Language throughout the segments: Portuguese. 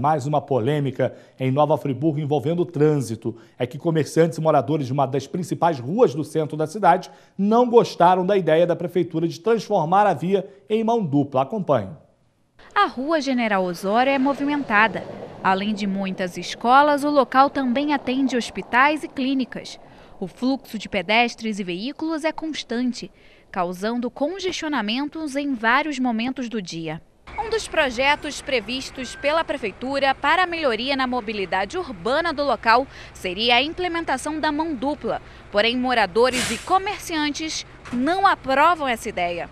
Mais uma polêmica em Nova Friburgo envolvendo o trânsito. É que comerciantes e moradores de uma das principais ruas do centro da cidade não gostaram da ideia da prefeitura de transformar a via em mão dupla. Acompanhe. A rua General Osório é movimentada. Além de muitas escolas, o local também atende hospitais e clínicas. O fluxo de pedestres e veículos é constante, causando congestionamentos em vários momentos do dia um dos projetos previstos pela Prefeitura para a melhoria na mobilidade urbana do local seria a implementação da mão dupla. Porém, moradores e comerciantes não aprovam essa ideia.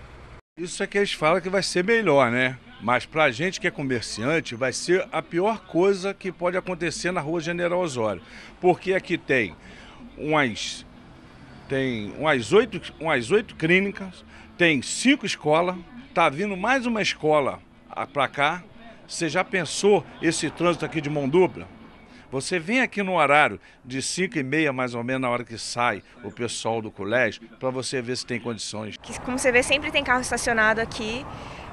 Isso é que eles falam que vai ser melhor, né? Mas para a gente que é comerciante, vai ser a pior coisa que pode acontecer na rua General Osório. Porque aqui tem umas tem umas oito, umas oito clínicas, tem cinco escolas, está vindo mais uma escola para cá, você já pensou esse trânsito aqui de mão dupla? Você vem aqui no horário de 5 e meia, mais ou menos, na hora que sai o pessoal do colégio, para você ver se tem condições. Como você vê, sempre tem carro estacionado aqui.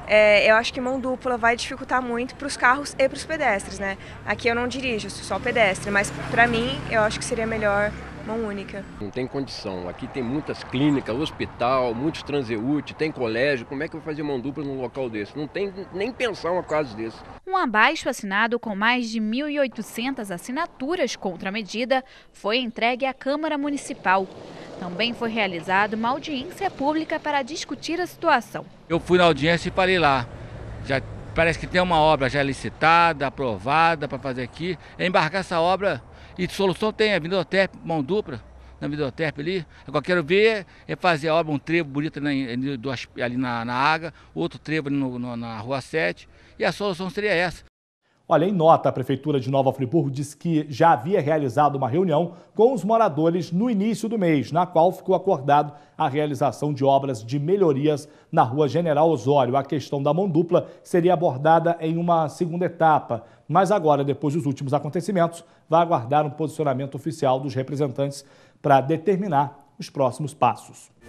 É, eu acho que mão dupla vai dificultar muito para os carros e para os pedestres, né? Aqui eu não dirijo, sou só pedestre, mas para mim eu acho que seria melhor mão única. Não tem condição. Aqui tem muitas clínicas, hospital, muitos transeúntes, tem colégio. Como é que eu vou fazer mão dupla num local desse? Não tem nem pensar a caso desse. Um abaixo assinado com mais de 1.800 assinaturas contra a medida foi entregue à Câmara Municipal. Também foi realizada uma audiência pública para discutir a situação. Eu fui na audiência e parei lá. Já Parece que tem uma obra já licitada, aprovada para fazer aqui. É embarcar essa obra e solução tem a é Vindoterp, mão dupla, na Vindoterp ali. Agora quero ver é fazer a obra, um trevo bonito ali, ali na, na outro trevo no, no, na Rua 7. E a solução seria essa. Olha, em nota, a Prefeitura de Nova Friburgo diz que já havia realizado uma reunião com os moradores no início do mês, na qual ficou acordado a realização de obras de melhorias na Rua General Osório. A questão da mão dupla seria abordada em uma segunda etapa, mas agora, depois dos últimos acontecimentos, vai aguardar um posicionamento oficial dos representantes para determinar os próximos passos.